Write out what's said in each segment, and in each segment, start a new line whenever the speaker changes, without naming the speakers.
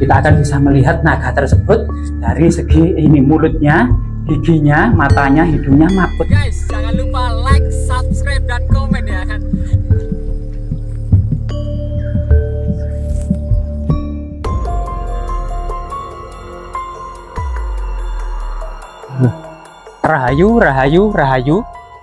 kita akan bisa melihat naga tersebut dari segi ini mulutnya giginya matanya hidungnya maput guys jangan lupa like subscribe dan komen ya kan rahayu rahayu rahayu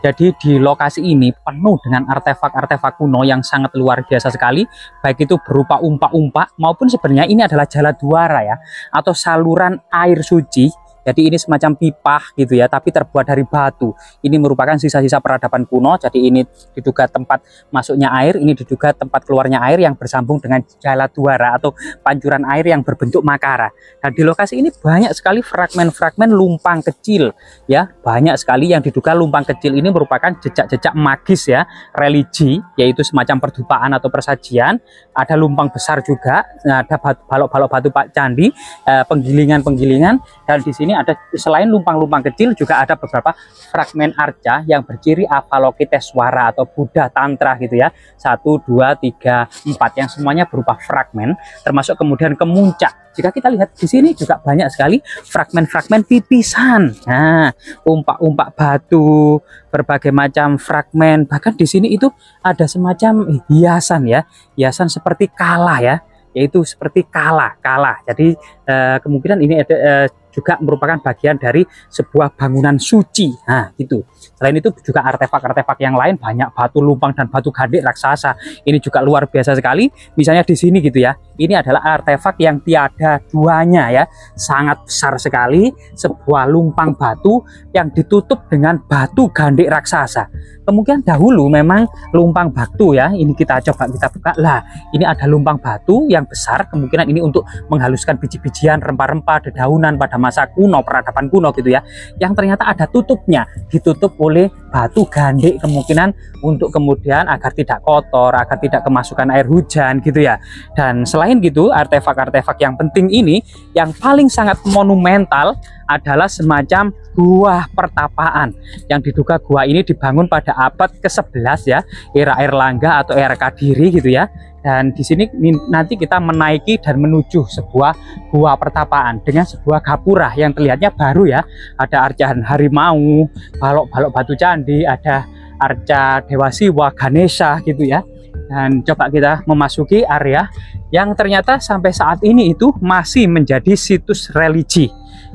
jadi di lokasi ini penuh dengan artefak-artefak kuno yang sangat luar biasa sekali, baik itu berupa umpak-umpak maupun sebenarnya ini adalah jala duara ya, atau saluran air suci jadi ini semacam pipa gitu ya, tapi terbuat dari batu. Ini merupakan sisa-sisa peradaban kuno. Jadi ini diduga tempat masuknya air, ini diduga tempat keluarnya air yang bersambung dengan jala duara atau pancuran air yang berbentuk makara. Dan nah, di lokasi ini banyak sekali fragmen-fragmen lumpang kecil ya, banyak sekali yang diduga lumpang kecil ini merupakan jejak-jejak magis ya, religi yaitu semacam perdupaan atau persajian. Ada lumpang besar juga, ada balok-balok batu pak candi, eh, penggilingan-penggilingan dan di sini ada selain lumpang-lumpang kecil juga ada beberapa fragmen arca yang berciri avalokiteswara atau Buddha Tantra gitu ya. Satu, dua, tiga, empat yang semuanya berupa fragmen termasuk kemudian kemuncak. Jika kita lihat di sini juga banyak sekali fragmen-fragmen pipisan. Nah, umpak-umpak batu, berbagai macam fragmen. Bahkan di sini itu ada semacam eh, hiasan ya, hiasan seperti kalah ya yaitu seperti kalah kalah jadi eh, kemungkinan ini ada eh, juga merupakan bagian dari sebuah bangunan suci. Nah, gitu. Selain itu juga artefak-artefak yang lain banyak batu lumpang dan batu gandek raksasa. Ini juga luar biasa sekali. Misalnya di sini gitu ya ini adalah artefak yang tiada duanya ya sangat besar sekali sebuah lumpang batu yang ditutup dengan batu gandik raksasa kemungkinan dahulu memang lumpang batu ya ini kita coba kita buka lah ini ada lumpang batu yang besar kemungkinan ini untuk menghaluskan biji-bijian rempah-rempah dedaunan pada masa kuno peradaban kuno gitu ya yang ternyata ada tutupnya ditutup oleh batu gandik kemungkinan untuk kemudian agar tidak kotor agar tidak kemasukan air hujan gitu ya dan selain lain gitu, artefak-artefak yang penting ini yang paling sangat monumental adalah semacam gua pertapaan yang diduga gua ini dibangun pada abad ke-11 ya, era Erlangga atau era Kadiri gitu ya. Dan di sini nanti kita menaiki dan menuju sebuah gua pertapaan dengan sebuah gapura yang terlihatnya baru ya. Ada arcahan harimau, balok-balok batu candi, ada arca Dewa Siwa, Ganesha gitu ya dan coba kita memasuki area yang ternyata sampai saat ini itu masih menjadi situs religi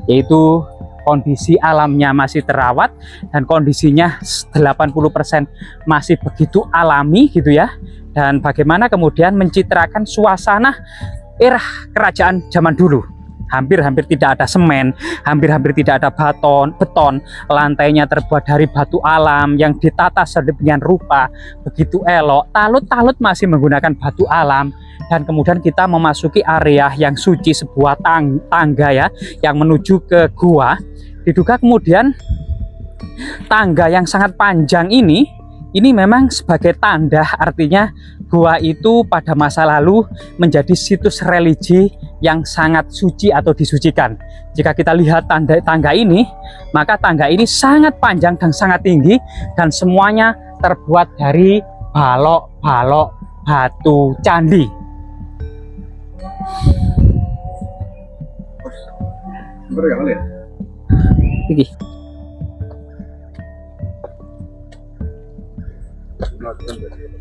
yaitu kondisi alamnya masih terawat dan kondisinya 80% masih begitu alami gitu ya dan bagaimana kemudian mencitrakan suasana era kerajaan zaman dulu hampir-hampir tidak ada semen, hampir-hampir tidak ada baton, beton, lantainya terbuat dari batu alam yang ditata sedemikian rupa, begitu elok, talut-talut masih menggunakan batu alam, dan kemudian kita memasuki area yang suci sebuah tang tangga ya, yang menuju ke gua, diduga kemudian tangga yang sangat panjang ini ini memang sebagai tanda artinya gua itu pada masa lalu menjadi situs religi yang sangat suci atau disucikan. Jika kita lihat tanda, tangga ini, maka tangga ini sangat panjang dan sangat tinggi dan semuanya terbuat dari balok-balok batu candi. Ya, ya? Ini. Thank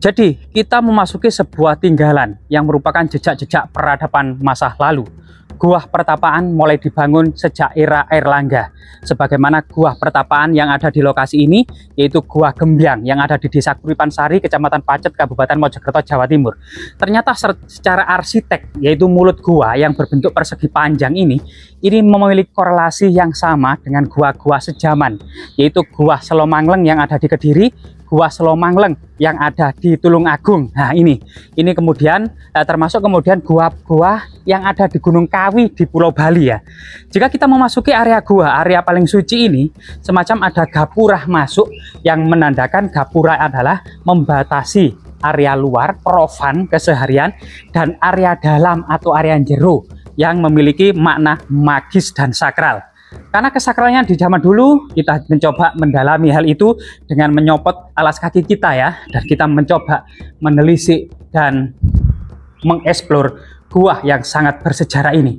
Jadi, kita memasuki sebuah tinggalan yang merupakan jejak-jejak peradaban masa lalu. Gua Pertapaan mulai dibangun sejak era Erlangga, Sebagaimana Gua Pertapaan yang ada di lokasi ini, yaitu Gua Gembiang yang ada di Desa Kuripan Sari, Kecamatan Pacet, Kabupaten Mojokerto, Jawa Timur. Ternyata secara arsitek, yaitu mulut gua yang berbentuk persegi panjang ini, ini memiliki korelasi yang sama dengan gua-gua sejaman, yaitu Gua Selomangleng yang ada di Kediri, Gua Selomangleng yang ada di Tulung Agung. Nah ini, ini kemudian eh, termasuk kemudian gua-gua yang ada di Gunung Kawi Marawi di Pulau Bali ya. Jika kita memasuki area gua, area paling suci ini, semacam ada gapura masuk yang menandakan gapura adalah membatasi area luar, profan, keseharian, dan area dalam atau area jero yang memiliki makna magis dan sakral. Karena kesakralnya di zaman dulu, kita mencoba mendalami hal itu dengan menyopot alas kaki kita ya, dan kita mencoba menelisik dan mengeksplor gua yang sangat bersejarah ini.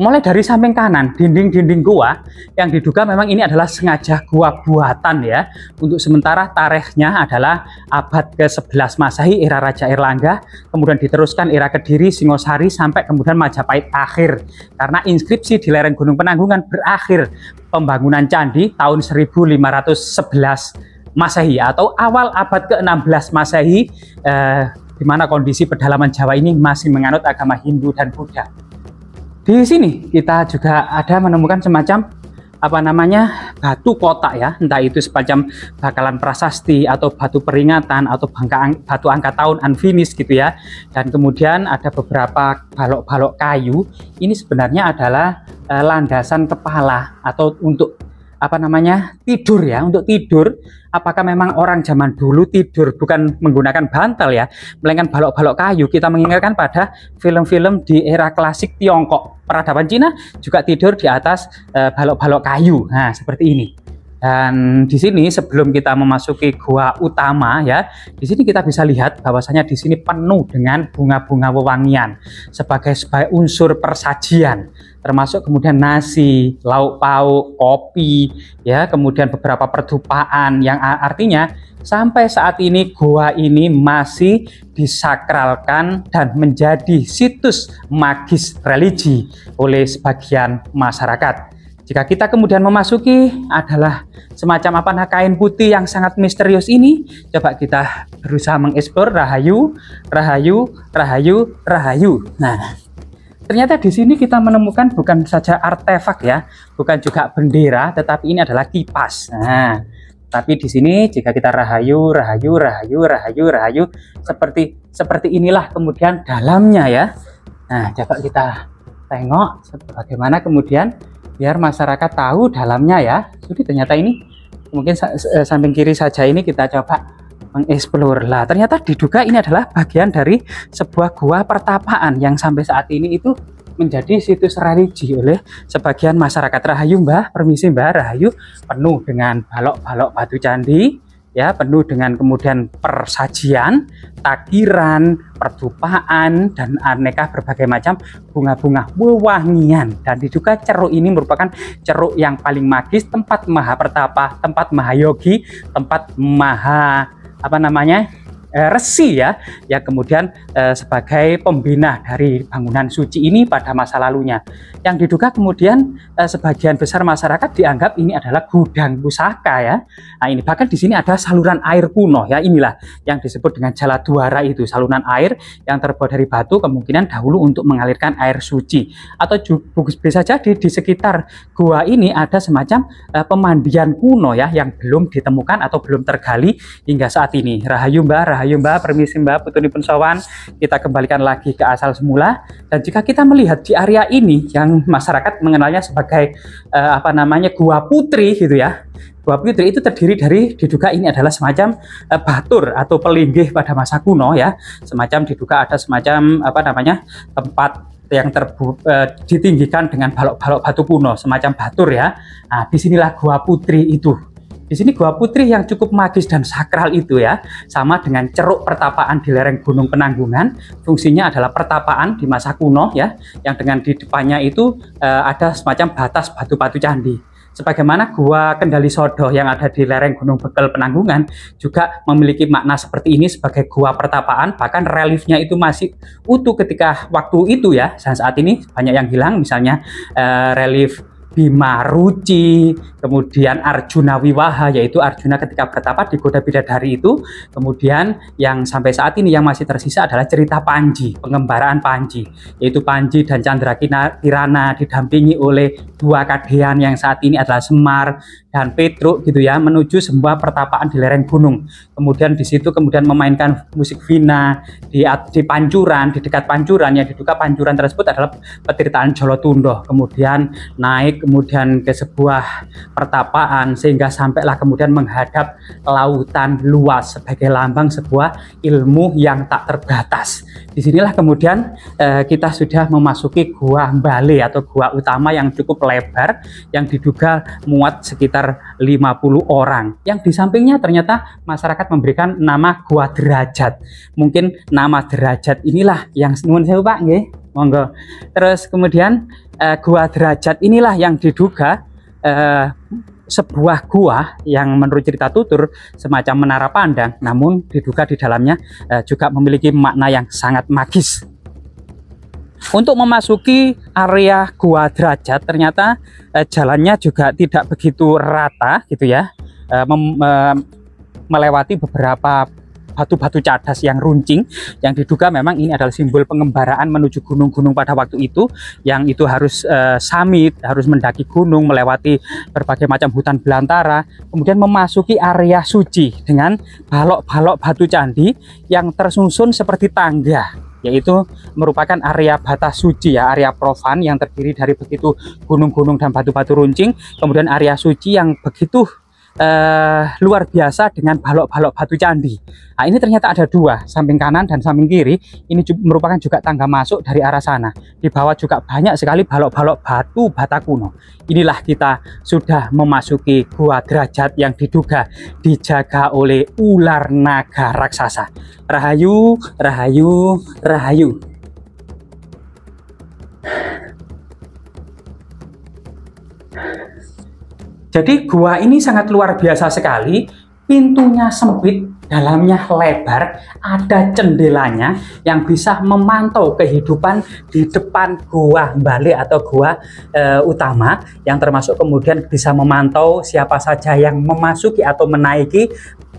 Mulai dari samping kanan, dinding-dinding gua yang diduga memang ini adalah sengaja gua buatan ya. Untuk sementara tarikhnya adalah abad ke-11 Masehi era Raja Erlangga, kemudian diteruskan era Kediri, Singosari sampai kemudian Majapahit akhir. Karena inskripsi di lereng Gunung Penanggungan berakhir pembangunan candi tahun 1511 Masehi atau awal abad ke-16 Masehi eh, di mana kondisi pedalaman Jawa ini masih menganut agama Hindu dan Buddha. Di sini kita juga ada menemukan semacam apa namanya batu kotak ya entah itu semacam bakalan prasasti atau batu peringatan atau bangka ang batu angka tahun unfinished gitu ya dan kemudian ada beberapa balok-balok kayu ini sebenarnya adalah eh, landasan kepala atau untuk apa namanya tidur ya untuk tidur apakah memang orang zaman dulu tidur bukan menggunakan bantal ya melainkan balok-balok kayu kita mengingatkan pada film-film di era klasik Tiongkok peradaban Cina juga tidur di atas eh, balok-balok e, kayu nah seperti ini dan di sini sebelum kita memasuki gua utama ya, di sini kita bisa lihat bahwasanya di sini penuh dengan bunga-bunga wewangian sebagai sebagai unsur persajian, termasuk kemudian nasi, lauk pauk, kopi, ya, kemudian beberapa pertupaan yang artinya sampai saat ini gua ini masih disakralkan dan menjadi situs magis religi oleh sebagian masyarakat. Jika kita kemudian memasuki adalah semacam apa nah kain putih yang sangat misterius ini, coba kita berusaha mengeksplor rahayu, rahayu, rahayu, rahayu. Nah, ternyata di sini kita menemukan bukan saja artefak ya, bukan juga bendera, tetapi ini adalah kipas. Nah, tapi di sini jika kita rahayu, rahayu, rahayu, rahayu, rahayu seperti seperti inilah kemudian dalamnya ya. Nah, coba kita tengok bagaimana kemudian biar masyarakat tahu dalamnya ya jadi ternyata ini mungkin eh, samping kiri saja ini kita coba mengeksplor lah ternyata diduga ini adalah bagian dari sebuah gua pertapaan yang sampai saat ini itu menjadi situs religi oleh sebagian masyarakat Rahayu Mbah permisi Mbah Rahayu penuh dengan balok-balok batu candi ya penuh dengan kemudian persajian, takiran, pertupaan dan aneka berbagai macam bunga-bunga wewangian dan diduga ceruk ini merupakan ceruk yang paling magis tempat maha pertapa, tempat maha yogi, tempat maha apa namanya Eh, resi ya, ya kemudian eh, sebagai pembina dari bangunan suci ini pada masa lalunya. Yang diduga kemudian eh, sebagian besar masyarakat dianggap ini adalah gudang pusaka ya. Nah ini bahkan di sini ada saluran air kuno ya inilah yang disebut dengan jala duara itu saluran air yang terbuat dari batu kemungkinan dahulu untuk mengalirkan air suci atau juga bisa jadi di sekitar gua ini ada semacam eh, pemandian kuno ya yang belum ditemukan atau belum tergali hingga saat ini. Rahayu rahayu rahayu mbak permisi Mbah, putunipun pensawan, Kita kembalikan lagi ke asal semula. Dan jika kita melihat di area ini yang masyarakat mengenalnya sebagai eh, apa namanya Gua Putri gitu ya. Gua Putri itu terdiri dari diduga ini adalah semacam eh, batur atau pelinggih pada masa kuno ya. Semacam diduga ada semacam apa namanya tempat yang terbu, eh, ditinggikan dengan balok-balok batu kuno, semacam batur ya. Nah, disinilah Gua Putri itu di sini Gua Putri yang cukup magis dan sakral itu ya, sama dengan ceruk pertapaan di lereng Gunung Penanggungan, fungsinya adalah pertapaan di masa kuno ya, yang dengan di depannya itu e, ada semacam batas batu-batu candi. Sebagaimana Gua Kendali Sodo yang ada di lereng Gunung Bekel Penanggungan juga memiliki makna seperti ini sebagai gua pertapaan, bahkan reliefnya itu masih utuh ketika waktu itu ya, saat ini banyak yang hilang, misalnya e, relief Bima Ruci, kemudian Arjuna Wiwaha, yaitu Arjuna ketika bertapa di kota bidadari itu. Kemudian yang sampai saat ini yang masih tersisa adalah cerita Panji, pengembaraan Panji, yaitu Panji dan Chandra Kirana didampingi oleh dua kadean yang saat ini adalah Semar dan Petruk gitu ya menuju sebuah pertapaan di lereng gunung kemudian di situ kemudian memainkan musik vina di, di Pancuran di dekat Pancuran yang diduga Pancuran tersebut adalah petirtaan Jolotundo kemudian naik kemudian ke sebuah pertapaan sehingga sampailah kemudian menghadap lautan luas sebagai lambang sebuah ilmu yang tak terbatas disinilah kemudian eh, kita sudah memasuki gua Bali atau gua utama yang cukup lebar yang diduga muat sekitar 50 orang. Yang di sampingnya ternyata masyarakat memberikan nama Gua Derajat. Mungkin nama Derajat inilah yang nuwun sewu Pak nggih. Monggo. Terus kemudian eh, Gua Derajat inilah yang diduga eh, sebuah gua yang menurut cerita tutur semacam menara pandang namun diduga di dalamnya eh, juga memiliki makna yang sangat magis untuk memasuki area gua derajat ternyata eh, jalannya juga tidak begitu rata gitu ya. Eh, mem, eh, melewati beberapa batu-batu cadas yang runcing yang diduga memang ini adalah simbol pengembaraan menuju gunung-gunung pada waktu itu yang itu harus e, summit, harus mendaki gunung, melewati berbagai macam hutan belantara, kemudian memasuki area suci dengan balok-balok batu candi yang tersusun seperti tangga yaitu merupakan area batas suci ya, area profan yang terdiri dari begitu gunung-gunung dan batu-batu runcing, kemudian area suci yang begitu eh, luar biasa dengan balok-balok batu candi. Nah, ini ternyata ada dua, samping kanan dan samping kiri. Ini juga merupakan juga tangga masuk dari arah sana. Di bawah juga banyak sekali balok-balok batu bata kuno. Inilah kita sudah memasuki gua derajat yang diduga dijaga oleh ular naga raksasa. Rahayu, rahayu, rahayu. Jadi gua ini sangat luar biasa sekali, pintunya sempit, dalamnya lebar, ada cendelanya yang bisa memantau kehidupan di depan gua balik atau gua e, utama yang termasuk kemudian bisa memantau siapa saja yang memasuki atau menaiki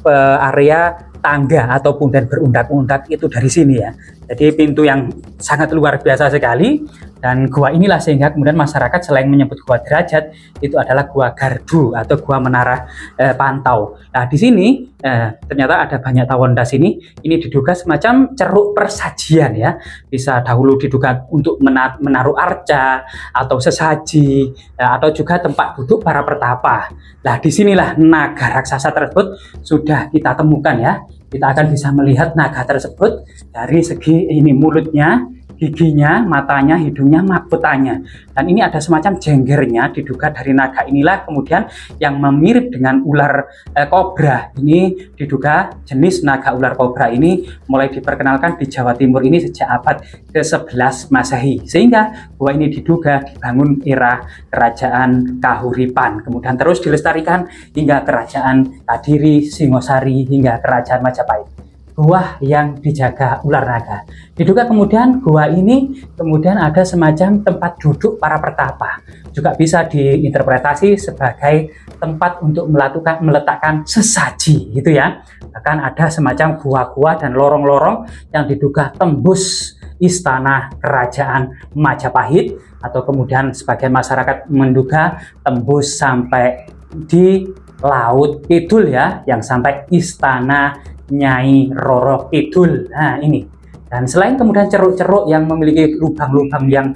e, area tangga ataupun dan berundak-undak itu dari sini ya. Jadi pintu yang sangat luar biasa sekali dan gua inilah sehingga kemudian masyarakat selain menyebut gua derajat itu adalah gua gardu atau gua menara e, pantau. Nah di sini e, ternyata ada banyak tawon das ini. Ini diduga semacam ceruk persajian ya. Bisa dahulu diduga untuk menar menaruh arca atau sesaji e, atau juga tempat duduk para pertapa. Nah di disinilah naga raksasa tersebut sudah kita temukan ya kita akan bisa melihat naga tersebut dari segi ini mulutnya giginya, matanya, hidungnya, mahkotanya. Dan ini ada semacam jenggernya diduga dari naga inilah kemudian yang memirip dengan ular eh, kobra. Ini diduga jenis naga ular kobra ini mulai diperkenalkan di Jawa Timur ini sejak abad ke-11 Masehi. Sehingga gua ini diduga dibangun era kerajaan Kahuripan. Kemudian terus dilestarikan hingga kerajaan Kadiri, Singosari, hingga kerajaan Majapahit gua yang dijaga ular naga. Diduga kemudian gua ini kemudian ada semacam tempat duduk para pertapa. Juga bisa diinterpretasi sebagai tempat untuk melakukan meletakkan sesaji gitu ya. Bahkan ada semacam gua-gua dan lorong-lorong yang diduga tembus istana kerajaan Majapahit atau kemudian sebagian masyarakat menduga tembus sampai di Laut Kidul ya yang sampai istana Nyai Roro Kidul. Nah, ini. Dan selain kemudian ceruk-ceruk yang memiliki lubang-lubang yang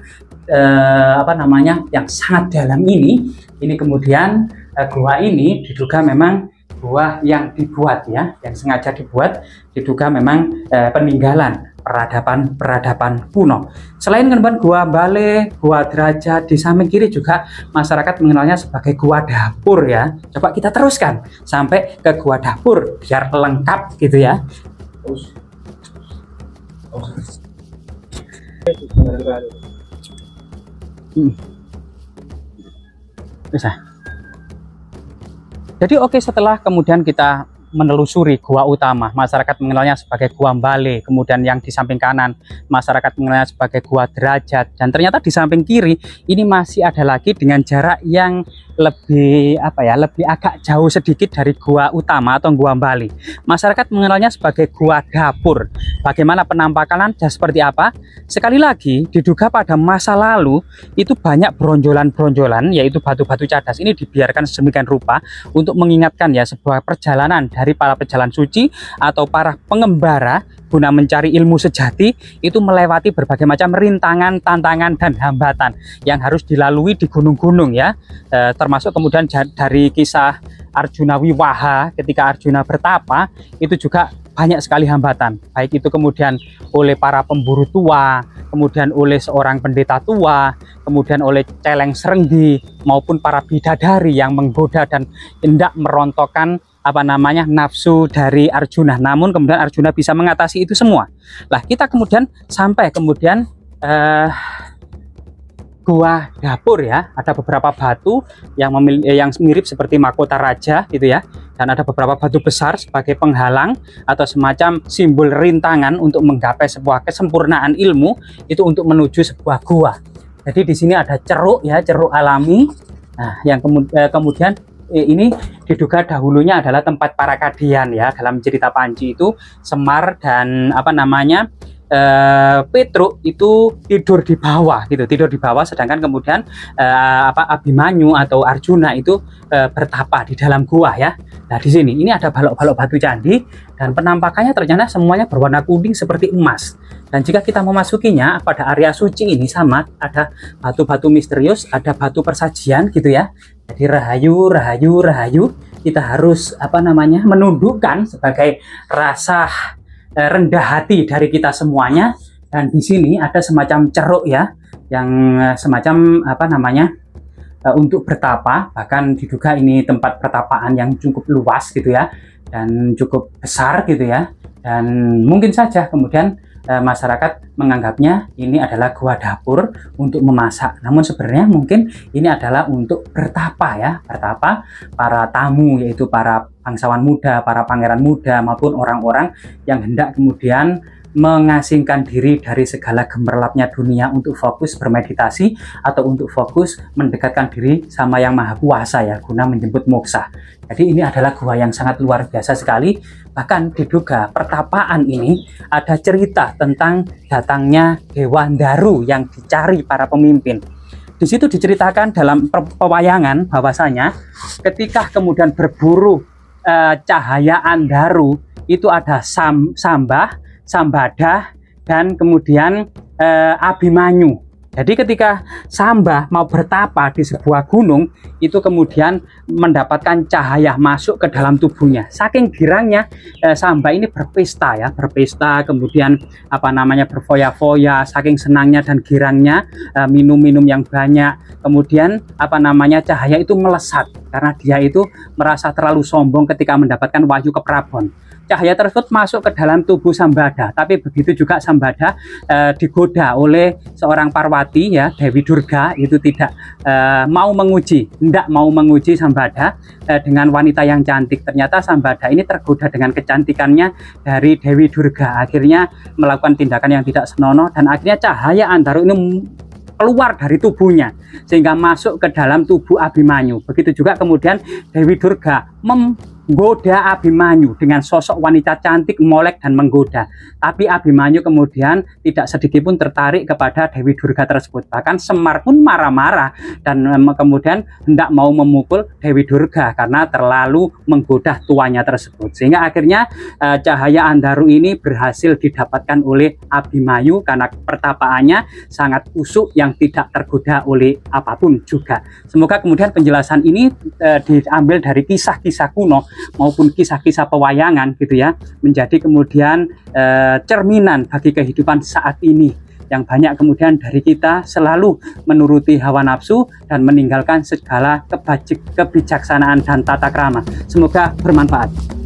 eh, apa namanya? yang sangat dalam ini, ini kemudian eh, gua ini diduga memang gua yang dibuat ya, yang sengaja dibuat diduga memang eh, peninggalan peradaban-peradaban kuno. Selain Kenban Gua Bale, Gua Derajat, di samping kiri juga masyarakat mengenalnya sebagai Gua Dapur ya. Coba kita teruskan sampai ke Gua Dapur biar lengkap gitu ya. Hmm. Bisa. Jadi oke okay, setelah kemudian kita menelusuri gua utama. Masyarakat mengenalnya sebagai gua Mbale, kemudian yang di samping kanan masyarakat mengenalnya sebagai gua Derajat. Dan ternyata di samping kiri ini masih ada lagi dengan jarak yang lebih apa ya lebih agak jauh sedikit dari gua utama atau gua Bali masyarakat mengenalnya sebagai gua dapur bagaimana penampakan dan seperti apa sekali lagi diduga pada masa lalu itu banyak bronjolan-bronjolan yaitu batu-batu cadas ini dibiarkan sedemikian rupa untuk mengingatkan ya sebuah perjalanan dari para pejalan suci atau para pengembara guna mencari ilmu sejati itu melewati berbagai macam rintangan, tantangan, dan hambatan yang harus dilalui di gunung-gunung ya. E, termasuk kemudian dari kisah Arjuna Wiwaha ketika Arjuna bertapa itu juga banyak sekali hambatan baik itu kemudian oleh para pemburu tua kemudian oleh seorang pendeta tua kemudian oleh celeng serenggi maupun para bidadari yang menggoda dan hendak merontokkan apa namanya nafsu dari Arjuna. Namun kemudian Arjuna bisa mengatasi itu semua. Lah kita kemudian sampai kemudian eh, gua dapur ya ada beberapa batu yang memiliki eh, yang mirip seperti mahkota raja gitu ya dan ada beberapa batu besar sebagai penghalang atau semacam simbol rintangan untuk menggapai sebuah kesempurnaan ilmu itu untuk menuju sebuah gua jadi di sini ada ceruk ya ceruk alami nah yang eh, kemudian, kemudian Eh, ini diduga dahulunya adalah tempat para kadian ya dalam cerita Panji itu Semar dan apa namanya Uh, Petruk itu tidur di bawah gitu tidur di bawah sedangkan kemudian uh, apa Abimanyu atau Arjuna itu uh, bertapa di dalam gua ya nah di sini ini ada balok-balok batu candi dan penampakannya ternyata semuanya berwarna kuning seperti emas dan jika kita memasukinya pada area suci ini sama ada batu-batu misterius ada batu persajian gitu ya jadi rahayu, rahayu, rahayu kita harus apa namanya menundukkan sebagai rasa eh, rendah hati dari kita semuanya dan di sini ada semacam ceruk ya yang eh, semacam apa namanya eh, untuk bertapa bahkan diduga ini tempat pertapaan yang cukup luas gitu ya dan cukup besar gitu ya dan mungkin saja kemudian Eh, masyarakat menganggapnya ini adalah gua dapur untuk memasak. Namun sebenarnya mungkin ini adalah untuk bertapa ya, bertapa para tamu yaitu para bangsawan muda, para pangeran muda maupun orang-orang yang hendak kemudian mengasingkan diri dari segala gemerlapnya dunia untuk fokus bermeditasi atau untuk fokus mendekatkan diri sama yang maha kuasa ya guna menjemput moksa. Jadi ini adalah gua yang sangat luar biasa sekali. Bahkan diduga pertapaan ini ada cerita tentang datangnya hewan daru yang dicari para pemimpin. Di situ diceritakan dalam pewayangan bahwasanya ketika kemudian berburu eh, cahaya andaru itu ada sam, sambah Sambada dan kemudian e, Abimanyu. Jadi ketika Samba mau bertapa di sebuah gunung, itu kemudian mendapatkan cahaya masuk ke dalam tubuhnya. Saking girangnya Samba eh, Samba ini berpesta ya, berpesta kemudian apa namanya berfoya-foya, saking senangnya dan girangnya eh, minum-minum e, yang banyak. Kemudian apa namanya cahaya itu melesat karena dia itu merasa terlalu sombong ketika mendapatkan wahyu keprabon cahaya tersebut masuk ke dalam tubuh Sambada. Tapi begitu juga Sambada e, digoda oleh seorang Parwati ya Dewi Durga itu tidak e, mau menguji, tidak mau menguji Sambada e, dengan wanita yang cantik. Ternyata Sambada ini tergoda dengan kecantikannya dari Dewi Durga. Akhirnya melakukan tindakan yang tidak senonoh dan akhirnya cahaya antara ini keluar dari tubuhnya sehingga masuk ke dalam tubuh Abimanyu. Begitu juga kemudian Dewi Durga mem goda Abimanyu dengan sosok wanita cantik molek dan menggoda. Tapi Abimanyu kemudian tidak sedikit pun tertarik kepada Dewi Durga tersebut. Bahkan Semar pun marah-marah dan kemudian hendak mau memukul Dewi Durga karena terlalu menggoda tuanya tersebut. Sehingga akhirnya e, cahaya Andaru ini berhasil didapatkan oleh Abimanyu karena pertapaannya sangat usuk yang tidak tergoda oleh apapun juga. Semoga kemudian penjelasan ini e, diambil dari kisah-kisah kuno maupun kisah-kisah pewayangan gitu ya menjadi kemudian e, cerminan bagi kehidupan saat ini yang banyak kemudian dari kita selalu menuruti hawa nafsu dan meninggalkan segala kebajik, kebijaksanaan dan tata krama. Semoga bermanfaat.